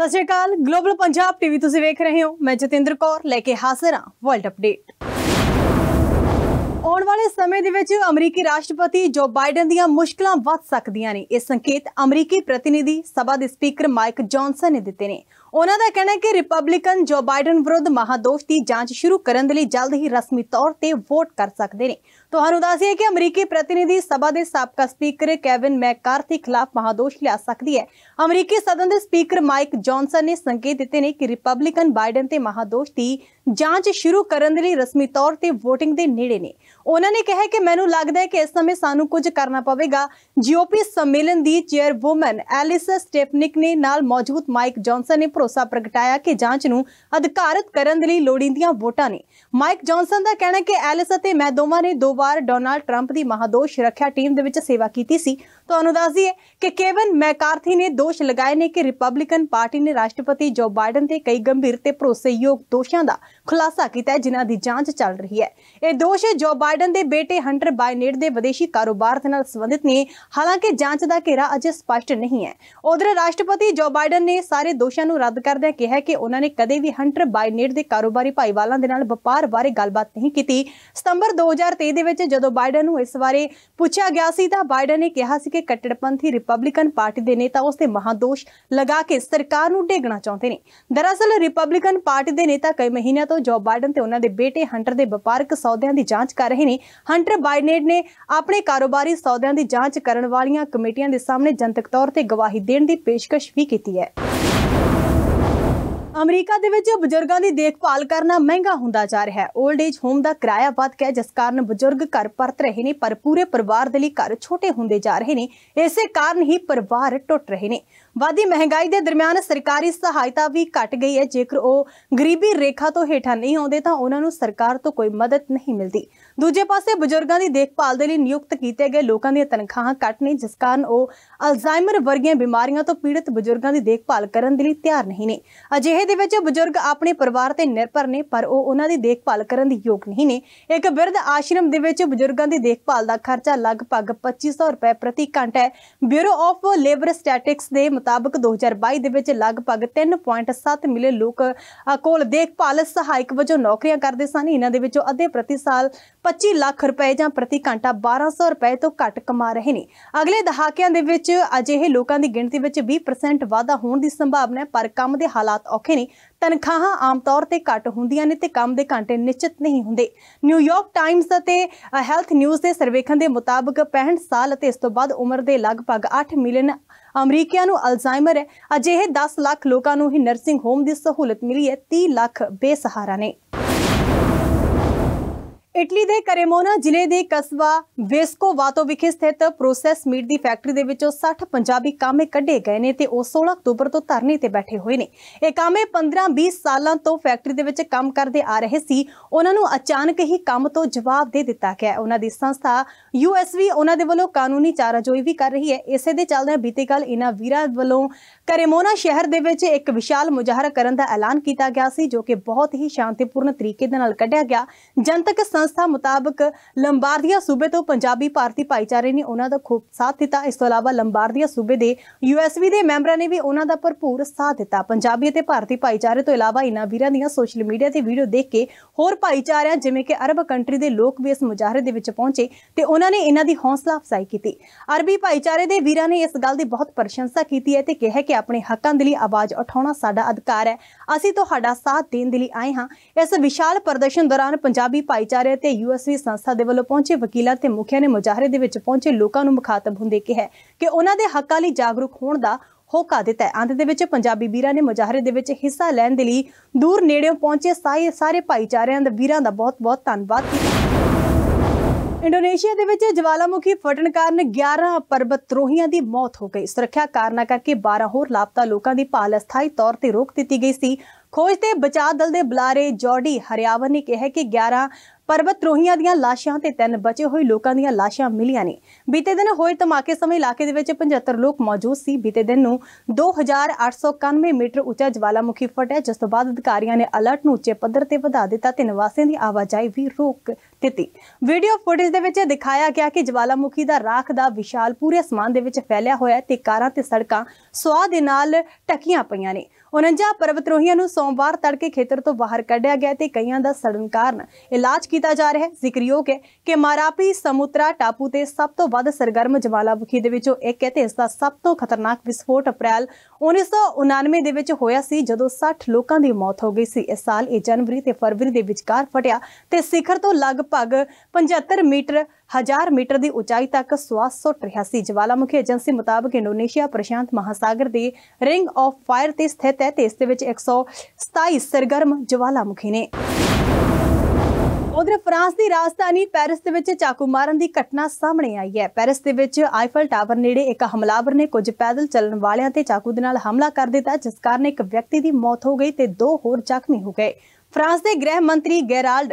ਸਤਿ ਸ਼੍ਰੀ ਅਕਾਲ ਗਲੋਬਲ ਪੰਜਾਬ ਟੀਵੀ ਤੁਸੀਂ ਵੇਖ ਰਹੇ ਹੋ ਮੈਂ ਜਤਿੰਦਰ ਕੌਰ ਲੈ ਕੇ ਹਾਜ਼ਰ ਹਾਂ ਵਰਲਡ ਅਪਡੇਟ ਆਉਣ ਵਾਲੇ ਸਮੇਂ ਦੇ ਵਿੱਚ ਅਮਰੀਕੀ ਰਾਸ਼ਟਰਪਤੀ ਜੋ ਬਾਈਡਨ ਦੀਆਂ ਮੁਸ਼ਕਲਾਂ ਵੱਧ ਸਕਦੀਆਂ ਨੇ ਇਹ ਸੰਕੇਤ ਅਮਰੀਕੀ ਪ੍ਰਤੀਨਿਧੀ ਸਭਾ ਦੇ ਸਪੀਕਰ ਮਾਈਕ ਜੌਨਸਨ ਨੇ ਦਿੱਤੇ ਨੇ ਉਹਨਾਂ ਦਾ ਕਹਿਣਾ ਹੈ ਕਿ ਰਿਪਬਲਿਕਨ ਜੋ ਬਾਈਡਨ ਵਿਰੁੱਧ ਮਹਾਦੋਸ਼ ਦੀ ਜਾਂਚ ਸ਼ੁਰੂ ਕਰਨ ਦੇ ਲਈ ਜਲਦ ਹੀ ਰਸਮੀ ਤੌਰ ਤੇ ਵੋਟ ਕਰ ਸਕਦੇ ਨੇ ਤੁਹਾਨੂੰ ਦੱਸਿਆ ਕਿ ਅਮਰੀਕੀ ਪ੍ਰਤੀਨਿਧੀ ਸਭਾ ਦੇ ਸਾਬਕਾ ਸਪੀਕਰ ਕੈਵਿਨ ਮੈਕਾਰਥੀ ਖਿਲਾਫ ਮਹਾਦੋਸ਼ ਲਿਆ ਸਕਦੀ ਹੈ ਅਮਰੀਕੀ ਸਦਨ ਦੇ ਸਪੀਕਰ ਮਾਈਕ ਜੌਨਸਨ ਨੇ ਸੰਕੇਤ ਦਿੱਤੇ ਨੇ ਕਿ ਰਿਪਬਲਿਕਨ ਬਾਈਡਨ ਤੇ ਮਹਾਦੋਸ਼ ਦੀ ਜਾਂਚ ਸ਼ੁਰੂ ਕਰਨ ਦੇ ਲਈ ਰਸਮੀ ਤੌਰ ਤੇ ਵੋਟਿੰਗ ਦੇ ਨੇੜੇ ਨੇ ਉਹਨਾਂ ਨੇ ਕਿਹਾ ਕਿ ਮੈਨੂੰ ਲੱਗਦਾ ਹੈ ਕਿ ਇਸ ਸਮੇਂ ਸਾਨੂੰ ਕੁਝ ਕਰਨਾ ਪਵੇਗਾ ਜੀਓਪੀ ਸੰਮੇਲਨ ਦੀ ਚੇਅਰਵੂਮਨ ਐਲਿਸ ਸਟੇਫਨਿਕ ਨੇ ਨਾਲ ਮੌਜੂਦ ਮਾਈਕ ਜੌਨਸਨ ਨੇ ਭਰੋਸਾ ਪ੍ਰਗਟਾਇਆ ਕਿ ਜਾਂਚ ਨੂੰ ਅਧਿਕਾਰਤ ਕਰਨ ਦੇ ਲਈ ਲੋੜੀਂਦੀਆਂ ਵੋਟਾਂ ਨੇ ਮਾਈਕ ਜੌਨਸਨ ਦਾ ਕਹਿਣਾ ਹੈ ਕਿ ਐਲਿਸ ਅਤੇ ਮੈਂ ਦੋਵਾਂ ਨੇ ਦੋ ਵਾਰ ਡੋਨਾਲਡ ਟਰੰਪ ਦੀ ਮਹਾਦੋਸ਼ ਰੱਖਿਆ ਟੀਮ ਦੇ ਵਿੱਚ ਸੇਵਾ ਕੀਤੀ ਸੀ ਤੁਹਾਨੂੰ ਦੱਸ ਦਈਏ ਕਿ ਕੇਵਨ ਮੈਕਾਰਥੀ ਨੇ ਦੋਸ਼ ਲਗਾਏ ਨੇ ਕਿ ਰਿਪਬਲਿਕਨ ਪਾਰਟੀ ਨੇ ਰਾਸ਼ਟਰਪਤੀ ਜੋ ਬਾਈਡਨ ਤੇ ਕਈ ਗੰਭੀਰ ਤੇ ਭਰੋਸੇਯੋਗ ਦੋਸ਼ਾਂ ਦਾ ਖੁਲਾਸਾ ਕੀਤਾ ਹੈ ਜਿਨ੍ਹਾਂ ਦੀ ਜਾਂਚ ਚੱਲ ਰਹੀ ਹੈ ਇਹ ਦੋਸ਼ ਜੋ ਬਾਈਡਨ ਦੇ ਬੇਟੇ ਹੰਟਰ ਬਾਇਨੇਟ ਦੇ ਵਿਦੇਸ਼ੀ ਕਾਰੋਬਾਰ ਨਾਲ ਸੰਬੰਧਿਤ ਨੇ ਹਾਲਾਂਕਿ ਜਾਂਚ ਦਾ ਘੇਰਾ ਅਜੇ ਸਪਸ਼ਟ ਨਹੀਂ ਹੈ ਉਧਰ ਰਾਸ਼ਟਰਪਤੀ ਜੋ ਬਾਈਡਨ ਨੇ ਸਾਰੇ ਦੋਸ਼ਾਂ ਨੂੰ ਰੱਦ ਕਰਦਿਆਂ ਕਿਹਾ ਕਿ ਉਹਨਾਂ ਨੇ ਕਦੇ ਵੀ ਹੰਟਰ ਬਾਇਨੇਟ ਦੇ ਕਾਰੋਬਾਰੀ ਭਾਈਵਾਲਾਂ ਦੇ ਨਾਲ ਵਪਾਰ ਬਾਰੇ ਗੱਲਬਾਤ ਨਹੀਂ ਕੀਤੀ ਸਤੰਬਰ 2023 ਦੇ ਵਿੱਚ ਜਦੋਂ ਬਾਈਡਨ ਨੂੰ ਇਸ ਬਾਰੇ ਪੁੱਛਿਆ ਗਿਆ ਸੀ ਤਾਂ ਬਾਈਡਨ ਨੇ ਕਿਹਾ ਸੀ ਕਿ ਕੱਟੜਪੰਥੀ ਰਿਪਬਲਿਕਨ ਪਾਰਟੀ ਦੇ ਨੇਤਾ ਉਸ ਤੇ ਮਹਾਦੋਸ਼ ਲਗਾ ਕੇ ਸਰਕਾਰ ਨੂੰ ਡੇਗਣਾ ਚਾਹੁੰਦੇ ਨੇ ਦਰਅਸਲ ਰਿਪਬਲਿਕਨ ਪਾਰਟੀ ਦੇ ਨੇਤਾ ਕਈ ਮਹੀਨਿਆਂ ਤੋਂ ਜੋ ਬਾਈਡਨ ਤੇ ਉਹਨਾਂ ਦੇ ਬੇਟੇ ਹੰਟਰ ਦੇ ਵਪਾਰਕ ਸੌਦਿਆਂ ਦੀ ਜਾਂਚ ਕਰ ਰਹੇ ਨੇ ਹੰਟਰ ਬਾਈਡਨ ਨੇ ਆਪਣੇ ਕਾਰੋਬਾਰੀ ਸੌਦਿਆਂ ਦੀ ਜਾਂਚ ਕਰਨ ਵਾਲੀਆਂ ਕਮੇਟੀਆਂ ਦੇ ਸਾਹਮਣੇ ਜਨਤਕ ਤੌਰ ਤੇ ਗਵਾਹੀ ਦੇਣ ਦੀ ਪੇਸ਼ਕਸ਼ ਵੀ ਕੀਤੀ ਹੈ ਅਮਰੀਕਾ ਦੇ ਵਿੱਚ ਬਜ਼ੁਰਗਾਂ ਦੀ ਦੇਖਭਾਲ ਕਰਨਾ ਮਹਿੰਗਾ ਹੁੰਦਾ ਜਾ ਰਿਹਾ ਹੈ 올ਡ ਏਜ ਹੋਮ ਦਾ ਕਿਰਾਇਆ ਵੱਧ ਗਿਆ ਜਿਸ ਕਾਰਨ ਬਜ਼ੁਰਗ ਘਰ ਪਰਤ ਰਹੇ ਨੇ ਪਰ ਪੂਰੇ ਪਰਿਵਾਰ ਦੇ ਲਈ ਘਰ ਛੋਟੇ ਹੁੰਦੇ ਜਾ ਰਹੇ ਨੇ ਇਸੇ ਕਾਰਨ ਹੀ ਪਰਿਵਾਰ ਟੁੱਟ ਰਹੇ ਨੇ ਵਾਦੀ ਮਹਿੰਗਾਈ ਦੇ ਦਰਮਿਆਨ ਸਰਕਾਰੀ ਸਹਾਇਤਾ ਵੀ ਘਟ ਗਈ ਹੈ ਜੇਕਰ ਉਹ ਗਰੀਬੀ ਰੇਖਾ ਤੋਂ ਹੇਠਾਂ ਨਹੀਂ ਆਉਂਦੇ ਤਾਂ ਉਹਨਾਂ ਨੂੰ ਸਰਕਾਰ ਤੋਂ ਕੋਈ ਮਦਦ ਨਹੀਂ ਮਿਲਦੀ ਦੂਜੇ ਪਾਸੇ ਬਜ਼ੁਰਗਾਂ ਦੀ ਦੇਖਭਾਲ ਦੇ ਲਈ ਨਿਯੁਕਤ ਕੀਤੇ ਗਏ ਲੋਕਾਂ ਦੀਆਂ ਤਨਖਾਹਾਂ ਘਟ ਨਹੀਂ ਜਿਸ ਕਾਰਨ ਉਹ ਅਲਜ਼ਾਈਮਰ ਵਰਗੀਆਂ ਬਿਮਾਰੀਆਂ ਤੋਂ ਪੀੜਤ ਬਜ਼ੁਰਗਾਂ ਦੀ ਦੇਖਭਾਲ ਕਰਨ ਦੇ ਲਈ ਤਿਆਰ ਨਹੀਂ ਨੇ ਅਜਿਹੇ ਦੇ ਵਿੱਚ ਬਜ਼ੁਰਗ ਆਪਣੇ ਪਰਿਵਾਰ ਤੇ ਨਿਰਭਰ ਨੇ ਪਰ ਉਹ ਉਹਨਾਂ ਦੀ ਦੇਖਭਾਲ ਕਰਨ ਦੇ ਯੋਗ ਨਹੀਂ ਨੇ ਇੱਕ ਬਿਰਧ ਆਸ਼ਰਮ ਦੇ ਵਿੱਚ ਬਜ਼ੁਰਗਾਂ ਦੀ ਦੇਖਭਾਲ ਦਾ ਖਰਚਾ ਲਗਭਗ 2500 ਰੁਪਏ ਪ੍ਰਤੀ ਘੰਟਾ ਹੈ ਬਿਊਰੋ ਆਫ ਲੇਬਰ ਸਟੈਟਿਕਸ ਦੇ ਮੁਤਾਬਕ 2022 ਦੇ ਵਿੱਚ ਲਗਭਗ 3.7 ਮਿਲੀਅਨ ਲੋਕ ਕੋਲ ਦੇਖਭਾਲ ਸਹਾਇਕ ਵਜੋਂ ਨੌਕਰੀਆਂ ਕਰਦੇ ਸਨ ਇਹਨਾਂ ਦੇ ਵਿੱਚੋਂ ਅੱਧੇ ਪ੍ਰਤੀ ਸਾਲ 25 ਲੱਖ ਰੁਪਏ ਜਾਂ ਪ੍ਰਤੀ ਘੰਟਾ 1200 ਰੁਪਏ ਤੋਂ ਘੱਟ ਕਮਾ ਰਹੇ ਨੇ ਅਗਲੇ ਦਹਾਕਿਆਂ ਦੇ ਵਿੱਚ ਅਜਿਹੇ ਲੋਕਾਂ ਦੀ ਗਿਣਤੀ ਵਿੱਚ 20% ਵਾਧਾ ਹੋਣ ਦੀ ਸੰਭਾਵਨਾ ਹੈ ਪਰ ਕੰਮ ਦੇ ਹਾਲਾਤ ਔਖੇ ਨੇ ਤਨਖਾਹਾਂ ਆਮ ਤੌਰ ਤੇ ਘੱਟ ਹੁੰਦੀਆਂ ਨੇ ਤੇ ਕੰਮ ਦੇ ਘੰਟੇ ਨਿਸ਼ਚਿਤ ਨਹੀਂ ਹੁੰਦੇ ਨਿਊਯਾਰਕ ਟਾਈਮਸ ਅਤੇ ਹੈਲਥ ਨਿਊਜ਼ ਦੇ ਸਰਵੇਖਣ ਦੇ ਮੁਤਾਬਕ 65 ਸਾਲ ਅਤੇ ਇਸ ਤੋਂ ਬਾਅਦ ਉਮਰ ਦੇ ਲਗਭਗ 8 ਮਿਲੀਅਨ ਅਮਰੀਕੀਆਂ ਨੂੰ ਅਲਜ਼ਾਈਮਰ ਹੈ ਅਜਿਹੇ 10 ਲੱਖ ਲੋਕਾਂ ਨੂੰ ਹੀ ਨਰਸਿੰਗ ਹੋਮ ਦੀ ਸਹੂਲਤ ਮਿਲੀ ਹੈ 30 ਲੱਖ ਬੇਸਹਾਰਾ ਨੇ ਇਟਲੀ ਦੇ ਕਰੇਮੋਨਾ ਜ਼ਿਲ੍ਹੇ ਦੇ ਕਸਬਾ ਵੇਸਕੋ ਵਾਤੋ ਵਿਖੇ ਸਥਿਤ ਪ੍ਰੋਸੈਸ ਮੀਟ ਦੀ ਫੈਕਟਰੀ ਦੇ ਵਿੱਚੋਂ 60 ਪੰਜਾਬੀ ਕਾਮੇ ਕੱਢੇ ਗਏ ਨੇ ਤੇ ਉਹ 16 ਅਕਤੂਬਰ ਤੋਂ ਧਰਨੇ ਤੇ ਬੈਠੇ ਹੋਏ ਨੇ ਇਹ ਕਾਮੇ 15-20 ਸਾਲਾਂ ਤੋਂ ਫੈਕਟਰੀ ਦੇ ਵਿੱਚ ਕੰਮ ਕਰਦੇ ਆ ਰਹੇ ਸੀ ਉਹਨਾਂ ਨੂੰ ਅਚਾਨਕ ਹੀ ਕੰਮ ਤੋਂ ਜਵਾਬ ਦੇ ਦਿੱਤਾ ਗਿਆ ਉਹਨਾਂ ਦੀ ਸੰਸਥਾ ਯੂਐਸਵੀ ਉਹਨਾਂ ਦੇ ਵੱਲੋਂ ਕਾਨੂੰਨੀ ਚਾਰਾਜੋਈ ਵੀ ਕਰ ਰਹੀ ਹੈ ਇਸੇ ਦੇ ਚੱਲਦਿਆਂ ਬੀਤੇ ਕੱਲ ਇਹਨਾਂ ਵੀਰਾਂ ਵੱਲੋਂ ਕਰੇਮੋਨਾ ਸ਼ਹਿਰ ਦੇ ਵਿੱਚ ਇੱਕ ਵਿਸ਼ਾਲ ਮੁਜ਼ਾਹਰਾ ਕਰਨ ਦਾ ਐਲਾਨ ਕੀਤਾ ਗਿਆ ਸੀ ਜੋ ਕਿ ਬਹੁਤ ਹੀ ਸ਼ਾਂਤੀਪੂਰਨ ਤਰੀਕੇ ਦੇ ਨਾਲ ਕੱਢਿਆ ਗਿਆ ਜਨਤਕ ਸੰਸਥਾ ਮੁਤਾਬਕ ਲੰਬਾਰਦੀਆ ਸੂਬੇ ਤੋਂ ਪੰਜਾਬੀ ਭਾਰਤੀ ਭਾਈਚਾਰੇ ਨੇ ਉਹਨਾਂ ਦਾ ਖੂਬ ਸਾਥ ਦਿੱਤਾ ਇਸ ਤੋਂ ਇਲਾਵਾ ਲੰਬਾਰਦੀਆ ਸੂਬੇ ਦੇ ਯੂਐਸਵੀ ਦੇ ਮੈਂਬਰਾਂ ਨੇ ਵੀ ਉਹਨਾਂ ਦਾ ਭਰਪੂਰ ਸਾਥ ਦਿੱਤਾ ਪੰਜਾਬੀ ਅਤੇ ਭਾਰਤੀ ਭਾਈਚਾਰੇ ਤੋਂ ਇਲਾਵਾ ਇਨ੍ਹਾਂ ਵੀਰਾਂ ਦੀਆਂ ਸੋਸ਼ਲ ਮੀਡੀਆ ਤੇ ਵੀਡੀਓ ਦੇਖ ਕੇ ਹੋਰ ਭਾਈਚਾਰਿਆਂ ਜਿਵੇਂ ਕਿ ਅਰਬ ਕੰਟਰੀ ਦੇ ਲੋਕ ਵੀ ਇਸ ਮੁਜ਼ਾਹਰੇ ਦੇ ਵਿੱਚ ਪਹੁੰਚੇ ਤੇ ਉਹਨਾਂ ਨੇ ਇਹਨਾਂ ਦੀ ਹੌਸਲਾ ਅਫਜ਼ਾਈ ਕੀਤੀ ਅਰਬੀ ਭਾਈਚਾਰੇ ਦੇ ਵੀਰਾਂ ਨੇ ਇਸ ਗੱਲ ਦੀ ਬਹੁਤ ਪ੍ਰਸ਼ੰਸਾ ਕੀਤੀ ਹੈ ਤੇ ਕਿਹਾ ਕਿ ਆਪਣੇ ਹੱਕਾਂ ਦੇ ਲਈ ਆਵਾਜ਼ ਉਠਾਉਣਾ ਸਾਡਾ ਅਧਿਕਾਰ ਹੈ ਅਸੀਂ ਤੁਹਾਡਾ ਸਾਥ ਦੇਣ ਦੇ ਲਈ ਆਏ ਹਾਂ ਇਸ ਵਿਸ਼ਾਲ ਪ੍ਰਦਰਸ਼ਨ ਦੌਰਾਨ ਪੰਜਾਬੀ ਭਾਈਚਾਰੇ ਤੇ ਯੂਐਸਵੀ ਸੰਸਥਾ ਦੇ ਵੱਲੋਂ ਪਹੁੰਚੇ ਵਕੀਲਾਂ ਤੇ ਮੁਖੀਆਂ ਨੇ ਮੁਜ਼ਾਹਰੇ ਦੇ ਵਿੱਚ ਪਹੁੰਚੇ ਲੋਕਾਂ ਨੂੰ ਮੁਖਾਤਬ ਹੁੰਦੇ ਕਿਹਾ ਕਿ ਉਹਨਾਂ ਦੇ ਹੱਕਾਂ ਲਈ ਜਾਗਰੂਕ ਹੋਣ ਦਾ ਹੋਕਾ ਦਿੱਤਾ ਹੈ ਅੰਤ ਦੇ ਵਿੱਚ ਪੰਜਾਬੀ ਵੀਰਾਂ ਨੇ ਮੁਜ਼ਾਹਰੇ ਦੇ ਵਿੱਚ ਹਿੱਸਾ ਲੈਣ ਦੇ ਲਈ ਦੂਰ ਨੇੜਿਓਂ ਪਹੁੰਚੇ ਸਾਰੇ ਸਾਰੇ ਭਾਈਚਾਰਿਆਂ ਦੇ ਵੀਰਾਂ ਦਾ ਬਹੁਤ-ਬਹੁਤ ਧੰਨਵਾਦ ਕੀਤਾ ਇੰਡੋਨੇਸ਼ੀਆ ਦੇ ਵਿੱਚ ਜਵਾਲਾਮੁਖੀ ਫਟਣ ਕਾਰਨ 11 ਪਰਬਤ ਰੋਹੀਆਂ ਦੀ ਮੌਤ ਹੋ ਗਈ ਸੁਰੱਖਿਆ ਕਾਰਨਾਂ ਕਰਕੇ 12 ਹੋਰ ਲਾਪਤਾ ਲੋਕਾਂ ਦੀ ਭਾਲ ਅਸਥਾਈ ਤੌਰ ਤੇ ਰੋਕ ਦਿੱਤੀ ਗਈ ਸੀ ਖੋਜ ਤੇ ਬਚਾਅ ਦਲ ਦੇ ਬੁਲਾਰੇ ਜੋਡੀ ਹਰਿਆਵਨ ਨੇ ਕਿਹਾ ਕਿ 11 ਰੋਹੀਆਂ ਦੀਆਂ ਲਾਸ਼ਾਂ ਤੇ ਤਿੰਨ ਬਚੇ ਹੋਏ ਲੋਕਾਂ ਦੀਆਂ ਲਾਸ਼ਾਂ ਮਿਲੀਆਂ ਨੇ ਬੀਤੇ ਦਿਨ ਹੋਏ ਧਮਾਕੇ ਸਮੇਂ ਇਲਾਕੇ ਦੇ ਵਿੱਚ 75 ਲੋਕ ਮੌਜੂਦ ਸੀ ਬੀਤੇ ਦਿਨ ਨੂੰ 2891 ਮੀਟਰ ਉੱਚਾ ਜਵਾਲਾਮੁਖੀ ਫਟਿਆ ਜਿਸ ਤੋਂ ਬਾਅਦ ਅਧਿਕਾਰੀਆਂ ਨੇ ਅਲਰਟ ਨੂੰ ਉੱਚੇ ਪੱਧਰ ਤੇ ਵਧਾ ਦਿੱਤਾ ਤੇ ਨਿਵਾਸੀਆਂ ਦੀ ਆਵਾਜਾਈ ਵੀ ਰੋਕ ਦਿੱਤੀ ਵੀਡੀਓ ਫੁਟੇਜ ਦੇ ਵਿੱਚ ਦਿਖਾਇਆ ਗਿਆ ਕਿ ਜਵਾਲਾਮੁਖੀ ਦਾ ਰਾਖ ਦਾ ਵਿਸ਼ਾਲ ਪੂਰੇ ਅਸਮਾਨ ਦੇ ਵਿੱਚ ਫੈਲਿਆ ਹੋਇਆ ਤੇ ਕਾਰਾਂ ਤੇ ਸੜਕਾਂ ਸਵਾਹ ਦੇ ਨਾਲ ਟਕੀਆਂ ਪਈਆਂ ਨੇ 49 ਰੋਹੀਆਂ ਨੂੰ ਸੋਮਵਾਰ ਤੜਕੇ ਖੇਤਰ ਤੋਂ ਬਾਹਰ ਕੱਢਿਆ ਗਿਆ ਤੇ ਕਈਆਂ ਦਾ ਸੜਨ ਕਾਰਨ ਇਲਾਜ ਕੀਤਾ ਜਾ ਰਿਹਾ ਹੈ ਜ਼ਿਕਰਯੋਗ ਹੈ ਕਿ ਮਾਰਾਪੀ ਸਮੁੰਦਰਾ ਟਾਪੂ ਤੇ ਸਭ ਤੋਂ ਵੱਧ ਸਰਗਰਮ ਜਵਾਲਾਮੁਖੀ ਦੇ ਵਿੱਚੋਂ ਇੱਕ ਹੈ ਤੇ ਇਸ ਦਾ ਸਭ ਤੋਂ ਖਤਰਨਾਕ ਵਿਸਫੋਟ ਅਪ੍ਰੈਲ 1999 ਦੇ ਵਿੱਚ ਹੋਇਆ ਸੀ ਜਦੋਂ 60 ਲੋਕਾਂ ਦੀ ਮੌਤ ਹੋ ਗਈ ਸੀ ਇਸ ਸਾਲ ਇਹ ਜਨਵਰੀ ਤੇ ਫਰਵਰੀ ਦੇ ਵਿਚਕਾਰ ਫਟਿਆ ਤੇ ਸਿਖਰ ਤੋਂ ਲਗਭਗ 75 ਮੀਟਰ 1000 ਮੀਟਰ ਦੀ ਉਚਾਈ ਤੱਕ ਸਵਾਸ ਸੁੱਟ ਰਿਹਾ ਸੀ ਜਵਾਲਾਮੁਖੀ ਏਜੰਸੀ ਮੁਤਾਬਕ ਇੰਡੋਨੇਸ਼ੀਆ ਪ੍ਰਸ਼ਾਂਤ ਮਹਾਸਾਗਰ ਦੀ ਰਿੰਗ ਆਫ ਫਾਇਰ ਤੇ ਸਥਿਤ ਹੈ ਤੇ ਇਸ ਦੇ ਵਿੱਚ 127 ਸਰਗਰਮ ਜਵਾਲਾਮੁਖੀ ਨੇ ਉਧਰ ਫਰਾਂਸ ਦੀ ਰਾਜਧਾਨੀ ਪੈਰਿਸ ਦੇ ਵਿੱਚ ਚਾਕੂ ਮਾਰਨ ਦੀ ਘਟਨਾ ਸਾਹਮਣੇ ਆਈ ਹੈ ਪੈਰਿਸ ਦੇ ਵਿੱਚ ਆਈਫਲ ਟਾਵਰ ਨੇੜੇ ਇੱਕ ਹਮਲਾਵਰ ਨੇ ਕੁਝ ਪੈਦਲ ਚੱਲਣ ਵਾਲਿਆਂ ਤੇ ਚਾਕੂ ਦੇ ਨਾਲ ਹਮਲਾ ਕਰ ਦਿੱਤਾ ਜਿਸ ਕਾਰਨ ਇੱਕ ਵਿਅਕਤੀ ਦੀ ਮੌਤ ਹੋ ਗਈ ਤੇ ਦੋ ਹੋਰ ਜ਼ਖਮੀ ਹੋ ਗਏ ਫਰਾਂਸ ਦੇ ਗ੍ਰਹਿ ਮੰਤਰੀ ਗੈਰਾਲਡ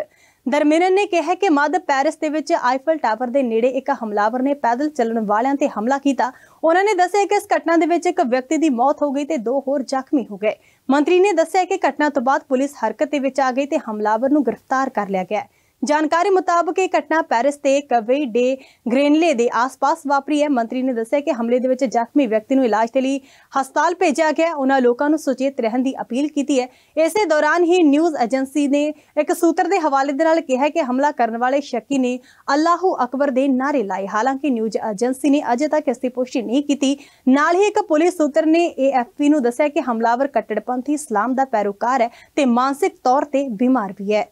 ਦਰਮਿਆਨ ਨੇ ਕਿਹਾ ਕਿ ਮੱਧ ਪੈਰਿਸ ਦੇ ਵਿੱਚ ਆਈਫਲ ਟਾਵਰ ਦੇ ਨੇੜੇ ਇੱਕ ਹਮਲਾਵਰ ਨੇ ਪੈਦਲ ਚੱਲਣ ਵਾਲਿਆਂ ਤੇ ਹਮਲਾ ਕੀਤਾ ਉਹਨਾਂ ਨੇ ਦੱਸਿਆ ਕਿ ਇਸ ਘਟਨਾ ਦੇ ਵਿੱਚ ਇੱਕ ਵਿਅਕਤੀ ਦੀ ਮੌਤ ਹੋ ਗਈ ਤੇ ਦੋ ਹੋਰ ਜ਼ਖਮੀ ਹੋ ਗਏ ਮੰਤਰੀ ਨੇ ਦੱਸਿਆ ਕਿ ਘਟਨਾ ਤੋਂ ਬਾਅਦ ਪੁਲਿਸ ਹਰਕਤ ਦੇ ਵਿੱਚ ਆ ਗਈ ਤੇ ਹਮਲਾਵਰ ਨੂੰ ਗ੍ਰਿਫਤਾਰ ਕਰ ਲਿਆ ਗਿਆ ਜਾਣਕਾਰੀ ਮੁਤਾਬਕ ਇਹ ਘਟਨਾ ਪੈਰਿਸ ਤੇ ਕਵੇ ਡੇ ਗ੍ਰੇਨਲੇ ਦੇ ਆਸ-ਪਾਸ ਵਾਪਰੀ ਹੈ ਮੰਤਰੀ ਨੇ ਦੱਸਿਆ ਕਿ ਹਮਲੇ ਦੇ ਵਿੱਚ ਜ਼ਖਮੀ ਵਿਅਕਤੀ ਨੂੰ ਇਲਾਜ ਦੇ ਲਈ ਹਸਪਤਾਲ ਭੇਜਿਆ ਗਿਆ ਉਹਨਾਂ ਲੋਕਾਂ ਨੂੰ ਸੁਚੇਤ ਰਹਿਣ ਦੀ ਅਪੀਲ ਕੀਤੀ ਹੈ ਇਸੇ ਦੌਰਾਨ ਹੀ ਨਿਊਜ਼ ਏਜੰਸੀ ਨੇ ਇੱਕ ਸੂਤਰ ਦੇ ਹਵਾਲੇ ਦੇ ਨਾਲ ਕਿਹਾ ਕਿ ਹਮਲਾ ਕਰਨ ਵਾਲੇ ਸ਼ੱਕੀ ਨੇ ਅੱਲਾਹੂ ਅਕਬਰ ਦੇ ਨਾਰੇ ਲਾਏ ਹਾਲਾਂਕਿ ਨਿਊਜ਼ ਏਜੰਸੀ ਨੇ ਅਜੇ ਤੱਕ ਇਸ ਦੀ ਪੁਸ਼ਟੀ ਨਹੀਂ ਕੀਤੀ ਨਾਲ ਹੀ ਇੱਕ ਪੁਲਿਸ ਸੂਤਰ ਨੇ ਏਐਫਪੀ ਨੂੰ ਦੱਸਿਆ ਕਿ ਹਮਲਾਵਰ ਕੱਟੜਪੰਥੀ ਇਸਲਾਮ ਦਾ ਪੈਰੋਕਾਰ ਹੈ ਤੇ ਮਾਨਸਿਕ ਤੌਰ ਤੇ ਬਿਮਾਰ ਵੀ ਹੈ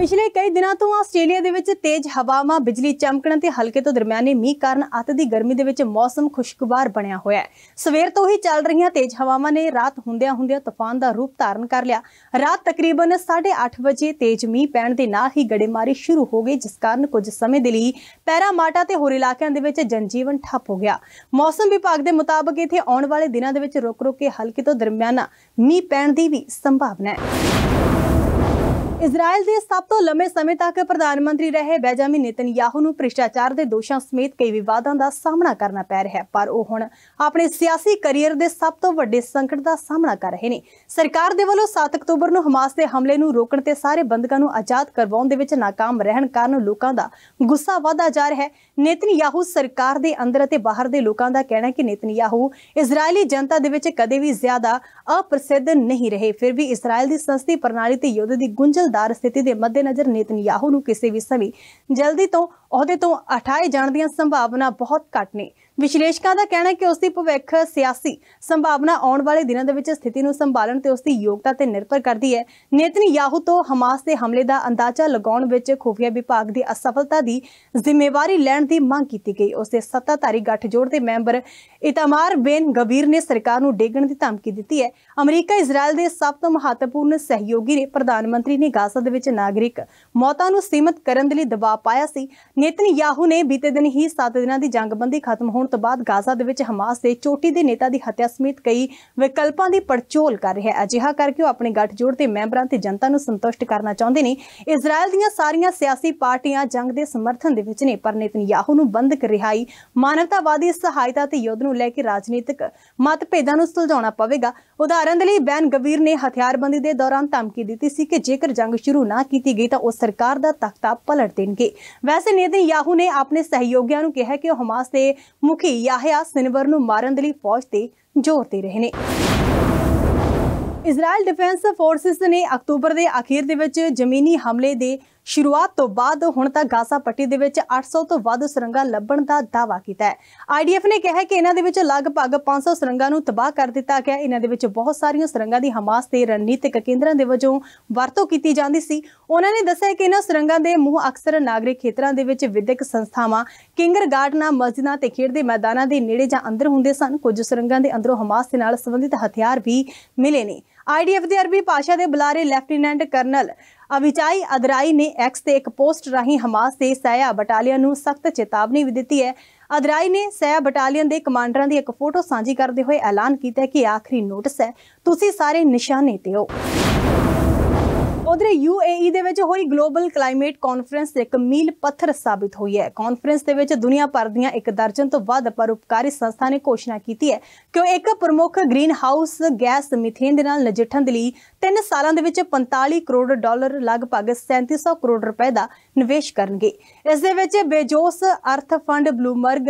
ਪਿਛਲੇ ਕਈ ਦਿਨਾਂ ਤੋਂ ਆਸਟ੍ਰੇਲੀਆ ਦੇ ਵਿੱਚ ਤੇਜ਼ ਹਵਾਵਾਂ ਬਿਜਲੀ ਚਮਕਣ ਤੇ ਹਲਕੇ ਤੋਂ ਦਰਮਿਆਨੇ ਮੀਂਹ ਕਾਰਨ ਅੱਤ ਦੀ ਗਰਮੀ ਦੇ ਵਿੱਚ ਮੌਸਮ ਖੁਸ਼ਕਬਾਰ ਬਣਿਆ ਹੋਇਆ ਹੈ ਸਵੇਰ ਤੋਂ ਹੀ ਚੱਲ ਰਹੀਆਂ ਤੇਜ਼ ਹਵਾਵਾਂ ਨੇ ਰਾਤ ਹੁੰਦਿਆਂ ਹੁੰਦਿਆਂ ਤੂਫਾਨ ਦਾ ਰੂਪ ਧਾਰਨ ਕਰ ਲਿਆ ਰਾਤ ਤਕਰੀਬਨ 8:30 ਵਜੇ ਤੇਜ਼ ਮੀਂਹ ਪੈਣ ਦੇ ਨਾਲ ਹੀ ਗੜੇਮਾਰੀ ਸ਼ੁਰੂ ਹੋ ਗਈ ਜਿਸ ਕਾਰਨ ਕੁਝ ਸਮੇਂ ਦੇ ਲਈ ਪੈਰਾਮਾਟਾ ਤੇ ਹੋਰ ਇਲਾਕਿਆਂ ਦੇ ਵਿੱਚ ਜਨਜੀਵਨ ਠੱਪ ਹੋ ਗਿਆ ਮੌਸਮ ਵਿਭਾਗ ਦੇ ਮੁਤਾਬਕ ਇਥੇ ਆਉਣ ਵਾਲੇ ਦਿਨਾਂ ਦੇ ਵਿੱਚ ਰੁਕ-ਰੁਕ ਕੇ ਹਲਕੇ ਤੋਂ ਦਰਮਿਆਨਾ ਮੀਂਹ ਪੈਣ ਦੀ ਵੀ ਸੰਭਾਵਨਾ ਹੈ ਇਜ਼ਰਾਈਲ ਦੇ ਸਭ ਤੋਂ ਲੰਮੇ ਸਮੇਂ ਤੱਕ ਪ੍ਰਧਾਨ ਮੰਤਰੀ ਰਹੇ ਬੈਜਾਮਿਨ ਨੇਤਨਯਾਹੂ ਨੂੰ ਭ੍ਰਿਸ਼ਟਾਚਾਰ ਦੇ ਦੋਸ਼ਾਂ ਸਮੇਤ ਕਈ ਵਿਵਾਦਾਂ ਦਾ ਸਾਹਮਣਾ ਕਰਨਾ ਪੈ ਰਿਹਾ ਪਰ ਉਹ ਹੁਣ ਆਪਣੇ ਸਿਆਸੀ ਕੈਰੀਅਰ ਦੇ ਸਭ ਤੋਂ ਵੱਡੇ ਸੰਕਟ ਦਾ ਸਾਹਮਣਾ ਕਰ ਰਹੇ ਨੇ ਸਰਕਾਰ ਦੇ ਵੱਲੋਂ 7 ਅਕਤੂਬਰ ਨੂੰ ਹਮਾਸ ਦੇ ਹਮਲੇ ਨੂੰ ਰੋਕਣ ਤੇ ਸਾਰੇ ਬੰਦਕਾਂ ਨੂੰ ਆਜ਼ਾਦ ਕਰਵਾਉਣ ਦੇ ਵਿੱਚ ناکਾਮ ਰਹਿਣ ਕਾਰਨ ਲੋਕਾਂ ਦਾ ਗੁੱਸਾ ਵਧਦਾ ਜਾ ਰਿਹਾ ਹੈ ਨੇਤਨਯਾਹੂ ਸਰਕਾਰ ਦੇ ਅੰਦਰ ਅਤੇ ਬਾਹਰ ਦੇ ਲੋਕਾਂ ਦਾ ਕਹਿਣਾ ਹੈ ਕਿ ਨੇਤਨਯਾਹੂ ਇਜ਼ਰਾਈਲੀ ਜਨਤਾ ਦੇ ਵਿੱਚ ਕਦੇ ਵੀ ਜ਼ਿਆਦਾ ਅਪ੍ਰਸਿੱਧ ਨਹੀਂ ਰਹੇ ਫਿਰ ਵੀ ਇਜ਼ਰਾਈਲ ਦੀ ਸੰਸਦੀ ਪ੍ਰਣਾਲੀ ਤੇ ਯੁੱਧ ਦੀ ਗੁੰਝਲ ਹਲਚਲਦਾਰ ਸਥਿਤੀ ਦੇ ਮੱਦੇਨਜ਼ਰ ਨੇਤਨਯਾਹੂ ਨੂੰ ਕਿਸੇ ਵੀ ਸਮੇਂ ਜਲਦੀ ਤੋਂ ਅਹੁਦੇ ਤੋਂ ਹਟਾਏ ਜਾਣ ਦੀਆਂ ਸੰਭਾਵਨਾ ਬਹੁਤ ਘੱਟ ਨੇ ਵਿਸ਼ਲੇਸ਼ਕਾਂ ਦਾ ਕਹਿਣਾ ਹੈ ਕਿ ਉਸ ਦੀ ਭਵਿੱਖ ਸਿਆਸੀ ਸੰਭਾਵਨਾ ਆਉਣ ਵਾਲੇ ਦਿਨਾਂ ਦੇ ਵਿੱਚ ਸਥਿਤੀ ਨੂੰ ਸੰਭਾਲਣ ਤੇ ਉਸ ਦੀ ਯੋਗਤਾ ਤੇ ਨਿਰਭਰ ਕਰਦੀ ਹੈ ਨੇਤਨੀ ਯਾਹੂ ਤੋਂ ਹਮਾਸ ਦੇ ਹਮਲੇ ਦਾ ਅੰਦਾਜ਼ਾ ਲਗਾਉਣ ਵਿੱਚ ਖੁਫੀਆ ਵਿਭਾਗ ਦੀ ਅਸਫਲਤਾ ਦੀ ਜ਼ਿੰਮੇਵਾਰੀ ਲੈਣ ਦੀ ਮੰਗ ਕੀਤੀ ਗਈ ਉਸ ਦੇ ਸੱਤਾਧਾਰੀ ਗੱਠਜੋੜ ਦੇ ਮੈਂਬਰ ਇਤਮਾਰ ਬੇਨ ਗਵੀਰ ਨੇ ਸਰਕਾਰ ਨੂੰ ਡੇਗਣ ਦੀ ਧਮਕੀ ਦਿੱਤੀ ਹੈ ਅਮਰੀਕਾ ਇਜ਼ਰਾਈਲ ਦੇ ਸਭ ਤੋਂ ਮਹੱਤਵਪੂਰਨ ਸਹਿਯੋਗੀ ਨੇ ਪ੍ਰਧਾਨ ਮੰਤਰੀ ਨੇ ਗਾਜ਼ਾ ਦੇ ਵਿੱਚ ਨਾਗਰਿਕ ਮੌਤਾਂ ਨੂੰ ਸੀਮਤ ਕਰਨ ਦੇ ਲਈ ਦਬਾਅ ਪਾਇਆ ਸੀ ਨੇਤਨੀ ਯਾਹੂ ਨੇ ਬੀਤੇ ਦਿਨ ਹੀ 7 ਦਿਨਾਂ ਦੀ ਜੰਗਬੰਦੀ ਖਤਮ ਹੋਣ ਤੋਂ ਬਾਅਦ ਗਾਜ਼ਾ ਦੇ ਵਿੱਚ ਹਮਾਸ ਦੇ ਚੋਟੀ ਦੇ ਨੇਤਾ ਦੀ ਹੱਤਿਆ ਸਮੇਤ ਕਈ ਵਿਕਲਪਾਂ ਦੀ ਪੜਚੋਲ ਕਰ ਰਿਹਾ ਹੈ ਅਜਿਹਾ ਕਰਕੇ ਉਹ ਆਪਣੇ ਗੱਠਜੋੜ ਦੇ ਮੈਂਬਰਾਂ ਤੇ ਜਨਤਾ ਨੂੰ ਸੰਤੁਸ਼ਟ ਕਰਨਾ ਚਾਹੁੰਦੇ ਨੇ ਇਜ਼ਰਾਈਲ ਦੀਆਂ ਸਾਰੀਆਂ ਸਿਆਸੀ ਪਾਰਟੀਆਂ ਜੰਗ ਦੇ ਸਮਰਥਨ ਦੇ ਵਿੱਚ ਨੇ ਪਰ ਨੇਤਨਯਾਹੂ ਨੂੰ ਬੰਦਕ ਰਿਹਾਈ ਮਾਨਵਤਾਵਾਦੀ ਸਹਾਇਤਾ ਤੇ ਯੁੱਧ ਨੂੰ ਲੈ ਕੇ ਰਾਜਨੀਤਿਕ ਮਤਭੇਦਾਂ ਨੂੰ ਸੁਲਝਾਉਣਾ ਪਵੇਗਾ ਉਦਾਹਰਨ ਦੇ ਲਈ ਬੈਨ ਗਵੀਰ ਨੇ ਹਥਿਆਰਬੰਦੀ ਦੇ ਦੌਰਾਨ ਧਮਕੀ ਦਿੱਤੀ ਸੀ ਕਿ ਜੇਕਰ ਜੰਗ ਸ਼ੁਰੂ ਨਾ ਕੀਤੀ ਗਈ ਤਾਂ ਉਹ ਸਰਕਾਰ ਦਾ ਤਖਤਾ ਪਲਟ ਦੇਣਗੇ ਵੈਸੇ ਨੇਦਨ ਯਾਹੂ ਨੇ ਆਪਣੇ ਸਹਿਯੋਗੀਆਂ ਨੂੰ ਕਿਹਾ ਕਿ ਉਹ ਹਮਾਸ ਦੇ ਮੁਖੀ ਯਾਹਿਆ ਸਿਨਵਰ ਨੂੰ ਮਾਰਨ ਦੇ ਲਈ ਫੌਜ ਤੇ ਜ਼ੋਰ ਦੇ ਰਹੇ ਨੇ ਇਜ਼ਰਾਈਲ ਡਿਫੈਂਸ ਫੋਰਸਸ ਨੇ ਅਕਤੂਬਰ ਦੇ ਅਖੀਰ ਦੇ ਵਿੱਚ ਜ਼ਮੀਨੀ ਹਮਲੇ ਦੇ ਸ਼ੁਰੂਆਤ ਤੋਂ ਬਾਅਦ ਹੁਣ ਤੱਕ ਗਾਸਾ ਪੱਟੀ ਦੇ ਵਿੱਚ 800 ਤੋਂ ਵੱਧ ਸੁਰੰਗਾਂ ਲੱਭਣ ਦਾ ਦਾਵਾ ਕੀਤਾ ਹੈ ਆਈਡੀਐਫ ਨੇ ਕਿਹਾ ਕਿ ਇਹਨਾਂ ਦੇ ਵਿੱਚ ਲਗਭਗ 500 ਸੁਰੰਗਾਂ ਨੂੰ ਤਬਾਹ ਕਰ ਦਿੱਤਾ ਗਿਆ ਇਹਨਾਂ ਦੇ ਵਿੱਚ ਬਹੁਤ ਸਾਰੀਆਂ ਸੁਰੰਗਾਂ ਦੀ ਹਮਾਸ ਤੇ ਰਣਨੀਤਿਕ ਕੇਂਦਰਾਂ ਦੇ ਵਜੋਂ ਵਰਤੋਂ ਕੀਤੀ ਜਾਂਦੀ ਸੀ ਉਹਨਾਂ ਨੇ ਦੱਸਿਆ ਕਿ ਇਹਨਾਂ ਸੁਰੰਗਾਂ ਦੇ ਮੂੰਹ ਅਕਸਰ ਨਾਗਰਿਕ ਖੇਤਰਾਂ ਦੇ ਵਿੱਚ ਵਿਦਿਅਕ ਸੰਸਥਾਵਾਂ ਕਿੰਗਰ ਗਾਰਡਨਾਂ ਮਸਜਿਦਾਂ ਤੇ ਖੇਡ ਦੇ ਮੈਦਾਨਾਂ ਦੇ ਨੇੜੇ ਜਾਂ ਅੰਦਰ ਹੁੰਦੇ ਸਨ ਕੁਝ ਸੁਰੰਗਾਂ ਦੇ ਅੰਦਰੋਂ ਹਮਾਸ ਦੇ ਨਾਲ ਸੰਬੰਧਿਤ ਹਥਿਆਰ ਵੀ ਮਿਲੇ ਨੇ ਆਈਡੀਐਫ ਦੇ ਅਰਬੀ ਭਾਸ਼ਾ ਦੇ ਬੁਲਾਰੇ ਲੈਫਟੀਨੈਂਟ ਕਰਨਲ ਅਵਿਚਾਈ ਅਦਰਾਈ ਨੇ ਐਕਸ ਤੇ ਇੱਕ ਪੋਸਟ ਰਾਹੀਂ ਹਮਾਸ ਦੇ ਸਾਇਆ ਬਟਾਲੀਅਨ ਨੂੰ ਸਖਤ ਚੇਤਾਵਨੀ ਵੀ ਦਿੱਤੀ ਹੈ ਅਦਰਾਈ ਨੇ ਸਾਇਆ ਬਟਾਲੀਅਨ ਦੇ ਕਮਾਂਡਰਾਂ ਦੀ ਇੱਕ ਫੋਟੋ ਸਾਂਝੀ ਕਰਦੇ ਹੋਏ ਐਲਾਨ ਕੀਤਾ ਕਿ ਆਖਰੀ ਨੋਟਿਸ ਹੈ ਤੁਸੀਂ ਸਾਰੇ ਨਿਸ਼ਾਨੇ ਤੇ ਹੋ ਉਧਰ ਯੂਏਈ ਦੇ ਵਿੱਚ ਹੋਈ ਗਲੋਬਲ ਕਲਾਈਮੇਟ ਕਾਨਫਰੰਸ ਇੱਕ ਮੀਲ ਪੱਥਰ ਸਾਬਿਤ ਹੋਈ ਹੈ ਕਾਨਫਰੰਸ ਦੇ ਵਿੱਚ ਦੁਨੀਆ ਭਰ ਦੀਆਂ ਇੱਕ ਦਰਜਨ ਤੋਂ ਵੱਧ ਪਰਉਪਕਾਰੀ ਸੰਸਥਾ ਨੇ ਘੋਸ਼ਣਾ ਕੀਤੀ ਹੈ ਕਿ ਉਹ ਇੱਕ ਪ੍ਰਮੁੱਖ ਗ੍ਰੀਨ ਹਾਊਸ ਗੈਸ ਮੀਥੇਨ ਦੇ ਨਾਲ ਨਜਿੱਠਣ ਦੇ ਲਈ 3 ਸਾਲਾਂ ਦੇ ਵਿੱਚ 45 ਕਰੋੜ ਡਾਲਰ ਲਗਭਗ 3700 ਕਰੋੜ ਰੁਪਏ ਦਾ ਨਿਵੇਸ਼ ਕਰਨਗੇ ਇਸ ਦੇ ਵਿੱਚ ਬੇਜੋਸ ਅਰਥ ਫੰਡ ਬਲੂਮਰਗ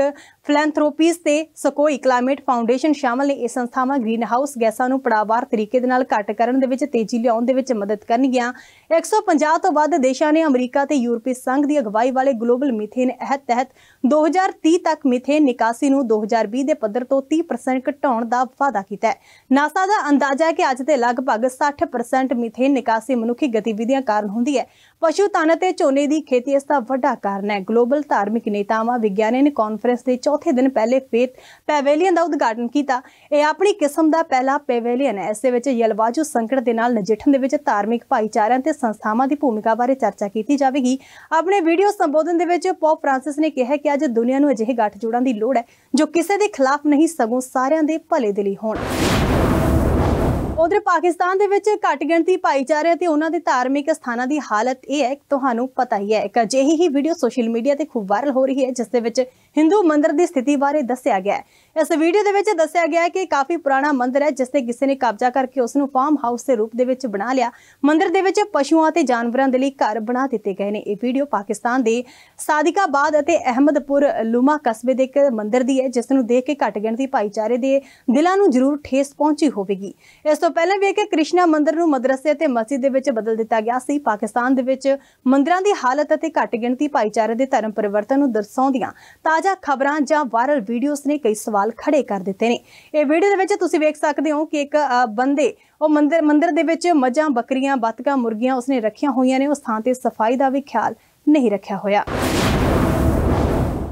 ਫਲੈਂਥਰੋਪੀਸ ਤੇ ਸਕੋਈ ਕਲਾਈਮੇਟ ਫਾਊਂਡੇਸ਼ਨ ਸ਼ਾਮਲ ਨੇ ਇਹ ਸੰਸਥਾਵਾਂ ਗ੍ਰੀਨ ਹਾਊਸ ਗੈਸਾਂ ਨੂੰ ਪੜਾਵਾਰ ਤਰੀਕੇ ਦੇ ਨਾਲ ਘਟ ਕਰਨ ਦੇ ਵਿੱਚ ਤੇਜ਼ੀ ਲਿਆਉਣ ਦੇ ਵਿੱਚ ਮਦਦ ਕਰਨਗੀਆਂ ਹੋਈਆਂ 150 ਤੋਂ ਵੱਧ ਦੇਸ਼ਾਂ ਨੇ ਅਮਰੀਕਾ ਤੇ ਯੂਰਪੀ ਸੰਘ ਦੀ ਅਗਵਾਈ ਵਾਲੇ ਗਲੋਬਲ ਮੀਥੇਨ ਅਹਿਦ ਤਹਿਤ 2030 ਤੱਕ ਮਿਥੇਨ ਨਿਕਾਸੀ ਨੂੰ 2020 ਦੇ ਪੱਧਰ ਤੋਂ 30% ਘਟਾਉਣ ਦਾ ਵਾਅਦਾ ਕੀਤਾ ਹੈ ਨਾਸਾ ਦਾ ਅੰਦਾਜ਼ਾ ਹੈ ਕਿ ਅੱਜ ਦੇ ਲਗਭਗ 60% ਮਿਥੇਨ ਨਿਕਾਸੀ ਮਨੁੱਖੀ ਗਤੀਵਿਧੀਆਂ ਕਾਰਨ ਹੁੰਦੀ ਹੈ ਪਸ਼ੂ ਤਨ ਅਤੇ ਝੋਨੇ ਦੀ ਖੇਤੀ ਇਸ ਦਾ ਵੱਡਾ ਕਾਰਨ ਹੈ ਗਲੋਬਲ ਧਾਰਮਿਕ ਨੇਤਾਵਾਂ ਵਿਗਿਆਨੀਆਂ ਨੇ ਕਾਨਫਰੰਸ ਦੇ ਚੌਥੇ ਦਿਨ ਪਹਿਲੇ ਫੇਥ ਪੈਵੇਲੀਅਨ ਦਾ ਉਦਘਾਟਨ ਕੀਤਾ ਇਹ ਆਪਣੀ ਕਿਸਮ ਦਾ ਪਹਿਲਾ ਪੈਵੇਲੀਅਨ ਹੈ ਇਸ ਦੇ ਵਿੱਚ ਜਲਵਾਯੂ ਸੰਕਟ ਦੇ ਨਾਲ ਨਜਿੱਠਣ ਦੇ ਵਿੱਚ ਧਾਰਮਿਕ ਭਾਈਚਾਰਿਆਂ ਤੇ ਸੰਸਥਾਵਾਂ ਦੀ ਭੂਮਿਕਾ ਬਾਰੇ ਚਰਚਾ ਕੀਤੀ ਜਾਵੇਗੀ ਆਪਣੇ ਵੀਡੀਓ ਸੰਬੋਧਨ ਦੇ ਵਿੱਚ ਪੋਪ ਫ੍ਰਾਂਸਿਸ ਨੇ ਕਿਹਾ ਕਿ ਕਿ ਅੱਜ ਦੁਨੀਆ ਨੂੰ ਅਜਿਹੇ ਗੱਠਜੋੜਾਂ ਦੀ ਲੋੜ ਹੈ ਜੋ ਕਿਸੇ ਦੇ ਖਿਲਾਫ ਨਹੀਂ ਸਗੋਂ ਸਾਰਿਆਂ ਦੇ ਭਲੇ ਦੇ ਲਈ ਹੋਣ ਉਧਰ ਪਾਕਿਸਤਾਨ ਦੇ ਵਿੱਚ ਘਟ ਗਿਣਤੀ ਭਾਈਚਾਰੇ ਤੇ ਉਹਨਾਂ ਦੇ ਧਾਰਮਿਕ ਸਥਾਨਾਂ ਦੀ ਹਾਲਤ ਇਹ ਹੈ ਕਿ ਤੁਹਾਨੂੰ ਪਤਾ ਹੀ ਹੈ ਇੱਕ ਅਜਿਹੀ ਹੀ ਵੀਡੀਓ ਸੋਸ਼ਲ ਮੀਡੀਆ ਤੇ ਖੂਬ ਵਾਇਰਲ ਹੋ ਰਹੀ ਹੈ ਜਿਸ ਦੇ ਵਿੱਚ ਹਿੰਦੂ ਮੰਦਿਰ ਦੀ ਸਥਿਤੀ ਬਾਰੇ ਦੱਸਿਆ ਗਿਆ ਹੈ ਇਸ ਵੀਡੀਓ ਦੇ ਵਿੱਚ ਦੱਸਿਆ ਗਿਆ ਹੈ ਕਿ ਕਾਫੀ ਪੁਰਾਣਾ ਮੰਦਿਰ ਹੈ ਜਿਸ ਤੇ ਕਿਸੇ ਨੇ ਕਬਜ਼ਾ ਕਰਕੇ ਉਸ ਨੂੰ ਫਾਰਮ ਹਾਊਸ ਦੇ ਰੂਪ ਦੇ ਵਿੱਚ ਬਣਾ ਲਿਆ ਮੰਦਿਰ ਦੇ ਵਿੱਚ ਪਸ਼ੂਆਂ ਤੇ ਜਾਨਵਰਾਂ ਦੇ ਲਈ ਘਰ ਬਣਾ ਦਿੱਤੇ ਗਏ ਨੇ ਇਹ ਵੀਡੀਓ ਪਾਕਿਸਤਾਨ ਦੇ ਸਾਦਿਕਾਬਾਦ ਅਤੇ ਅਹਿਮਦਪੁਰ ਲੂਮਾ ਕਸਬੇ ਦੇ ਇੱਕ ਮੰਦਿਰ ਦੀ ਹੈ ਜਿਸ ਨੂੰ ਦੇਖ ਕੇ ਘਟ ਗਿਣਤੀ ਭਾਈਚਾਰੇ ਦੇ ਦਿਲਾਂ ਨੂੰ ਜ਼ਰੂਰ ਠੇਸ ਪਹੁੰਚੀ ਹੋਵੇਗੀ ਇਸ ਤੋਂ ਪਹਿਲਾਂ ਵੀ ਇੱਕ ਕ੍ਰਿਸ਼ਨਾ ਮੰਦਿਰ ਨੂੰ ਮਦਰਸੇ ਅਤੇ ਮਸਜਿਦ ਦੇ ਵਿੱਚ ਬਦਲ ਦਿੱਤਾ ਗਿਆ ਸੀ ਪਾਕਿਸਤਾਨ ਦੇ ਵਿੱਚ ਮੰਦਿਰਾਂ ਦੀ ਹਾਲਤ ਅਤੇ ਘਟ ਗਿਣਤੀ ਭਾਈਚਾਰੇ ਦੇ ਧਰਮ ਪਰਿਵਰਤਨ ਨੂੰ ਦਰਸਾਉਂਦੀਆਂ ਤਾਂ ਤਾਜ਼ਾ ਖਬਰਾਂ ਜਾਂ ਵਾਇਰਲ ਵੀਡੀਓਜ਼ ਨੇ ਕਈ ਸਵਾਲ ਖੜੇ ਕਰ ਦਿੱਤੇ ਨੇ ਇਹ ਵੀਡੀਓ ਦੇ ਵਿੱਚ ਤੁਸੀਂ ਵੇਖ ਸਕਦੇ ਹੋ ਕਿ ਇੱਕ ਬੰਦੇ ਉਹ ਮੰਦਿਰ ਮੰਦਿਰ ਦੇ ਵਿੱਚ ਮੱਝਾਂ ਬੱਕਰੀਆਂ ਬਤਕਾਂ ਮੁਰਗੀਆਂ ਉਸਨੇ ਰੱਖੀਆਂ ਹੋਈਆਂ ਨੇ ਉਸ ਥਾਂ ਤੇ ਸਫਾਈ ਦਾ ਵੀ ਖਿਆਲ ਨਹੀਂ ਰੱਖਿਆ ਹੋਇਆ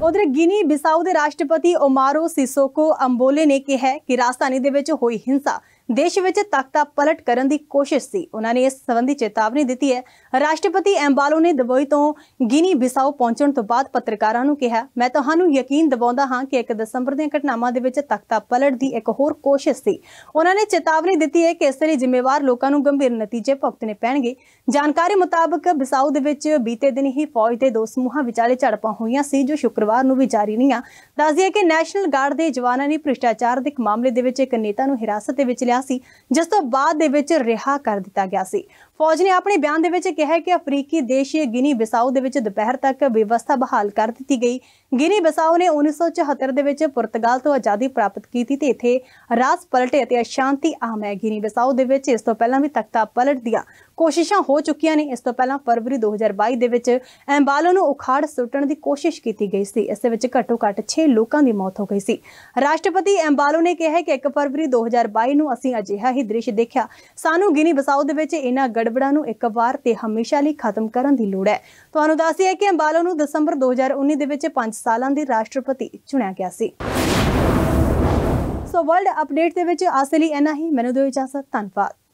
ਉਧਰ ਗਿਨੀ ਬਿਸਾਉ ਦੇ ਰਾਸ਼ਟਰਪਤੀ ਓਮਾਰੋ ਸਿਸੋਕੋ ਅੰਬੋਲੇ ਨੇ ਕਿਹਾ ਕਿ ਰਾਜਧਾਨੀ ਦੇ ਵਿੱਚ ਹੋਈ ਹਿੰਸਾ ਦੇਸ਼ ਵਿੱਚ ਤਖਤਾ ਪਲਟ ਕਰਨ ਦੀ ਕੋਸ਼ਿਸ਼ ਸੀ ਉਹਨਾਂ ਨੇ ਇਸ ਸੰਬੰਧੀ ਚੇਤਾਵਨੀ ਦਿੱਤੀ ਹੈ ਰਾਸ਼ਟਰਪਤੀ ਐਮਬਾਲੋ ਨੇ ਦਬੋਈ ਤੋਂ ਗਿਨੀ ਬਿਸਾਓ ਪਹੁੰਚਣ ਤੋਂ ਬਾਅਦ ਪੱਤਰਕਾਰਾਂ ਨੂੰ ਕਿਹਾ ਮੈਂ ਤੁਹਾਨੂੰ ਯਕੀਨ ਦਿਵਾਉਂਦਾ ਹਾਂ ਕਿ 1 ਦਸੰਬਰ ਦੀਆਂ ਘਟਨਾਵਾਂ ਦੇ ਵਿੱਚ ਤਖਤਾ ਪਲਟ ਦੀ ਇੱਕ ਹੋਰ ਕੋਸ਼ਿਸ਼ ਸੀ ਉਹਨਾਂ ਨੇ ਚੇਤਾਵਨੀ ਦਿੱਤੀ ਹੈ ਕਿ ਇਸ ਲਈ ਜ਼ਿੰਮੇਵਾਰ ਲੋਕਾਂ ਨੂੰ ਗੰਭੀਰ ਨਤੀਜੇ ਭੁਗਤਣੇ ਪੈਣਗੇ ਜਾਣਕਾਰੀ ਮੁਤਾਬਕ ਬਿਸਾਓ ਦੇ ਵਿੱਚ ਬੀਤੇ ਦਿਨ ਹੀ ਫੌਜ ਦੇ ਦੋ ਸਮੂਹਾਂ ਵਿਚਾਲੇ ਝੜਪਾਂ ਹੋਈਆਂ ਸੀ ਜੋ ਸ਼ੁੱਕਰਵਾਰ ਨੂੰ ਵੀ ਜਾਰੀ ਰਹੀਆਂ ਦੱਸਦੀ ਹੈ ਕਿ ਨੈਸ਼ਨਲ ਗਾਰਡ ਦੇ ਜਵਾਨਾਂ ਨੇ ਭ੍ਰਿਸ਼ਟਾਚਾਰ ਦੇ ਇੱਕ ਮਾਮਲੇ ਦੇ ਵਿੱਚ ਇੱਕ ਨੇਤਾ ਨੂੰ ਹਿਰਾਸਤ ਦੇ ਵਿੱਚ ਲਿਆ ਗਿਆ ਸੀ ਜਿਸ ਤੋਂ ਬਾਅਦ ਦੇ ਵਿੱਚ ਰਿਹਾ ਕਰ ਦਿੱਤਾ ਗਿਆ ਸੀ ਫੌਜ ਨੇ ਆਪਣੇ ਬਿਆਨ ਦੇ ਵਿੱਚ ਕਿਹਾ ਕਿ ਅਫਰੀਕੀ ਦੇਸ਼ ਗਿਨੀ ਬਿਸਾਉ ਦੇ ਵਿੱਚ ਦੁਪਹਿਰ ਤੱਕ ਵਿਵਸਥਾ ਬਹਾਲ ਕਰ ਦਿੱਤੀ ਗਈ ਗਿਨੀ ਬਿਸਾਉ ਨੇ 1974 ਦੇ ਵਿੱਚ ਪੁਰਤਗਾਲ ਤੋਂ ਆਜ਼ਾਦੀ ਪ੍ਰਾਪਤ ਕੀਤੀ ਤੇ ਇੱਥੇ ਰਾਜ ਪਲਟੇ ਅਤੇ ਅਸ਼ਾਂਤੀ ਆਮ ਹੈ ਗਿਨੀ ਬਿਸਾਉ ਦੇ ਵਿੱਚ ਇਸ ਤੋਂ ਪਹਿਲਾਂ ਵੀ ਤਖਤਾ ਪਲਟ ਦਿਆ ਕੋਸ਼ਿਸ਼ਾਂ ਹੋ ਚੁੱਕੀਆਂ ਨੇ ਇਸ ਤੋਂ ਪਹਿਲਾਂ ਫਰਵਰੀ 2022 ਦੇ ਵਿੱਚ ਐਮਬਾਲੋ ਨੂੰ ਉਖਾੜ ਸੁੱਟਣ ਦੀ ਕੋਸ਼ਿਸ਼ ਕੀਤੀ ਗਈ ਸੀ ਇਸ ਦੇ ਵਿੱਚ ਘੱਟੋ ਘੱਟ 6 ਲੋਕਾਂ ਦੀ ਮੌਤ ਹੋ ਗਈ ਸੀ ਰਾਸ਼ਟਰਪਤੀ ਐਮਬਾਲੋ ਨੇ ਕਿਹਾ ਕਿ 1 ਫਰਵਰੀ 2022 ਨੂੰ ਅਸੀਂ ਅਜਿਹਾ ਹੀ ਦ੍ਰਿਸ਼ ਦੇਖਿਆ ਸਾਨੂੰ ਗਿਨੀ ਬਿਸਾਊ ਦੇ ਵਿੱਚ ਇਹਨਾਂ ਗੜ ਗੜਬੜਾਂ ਨੂੰ ਇੱਕ ਵਾਰ ਤੇ ਹਮੇਸ਼ਾ ਲਈ ਖਤਮ ਕਰਨ ਦੀ ਲੋੜ ਹੈ ਤੁਹਾਨੂੰ ਦੱਸ ਦਈਏ ਕਿ ਅੰਬਾਲਾ ਨੂੰ ਦਸੰਬਰ 2019 ਦੇ ਵਿੱਚ 5 ਸਾਲਾਂ ਦੇ ਰਾਸ਼ਟਰਪਤੀ ਚੁਣਿਆ ਗਿਆ ਸੀ ਸੋ ਵਰਲਡ ਅਪਡੇਟ ਦੇ ਵਿੱਚ ਆਸਲੀ ਇਨਾ ਹੀ ਮੈਨੂੰ ਦਿਓ ਇਜਾਜ਼ਤ ਧੰਨਵਾਦ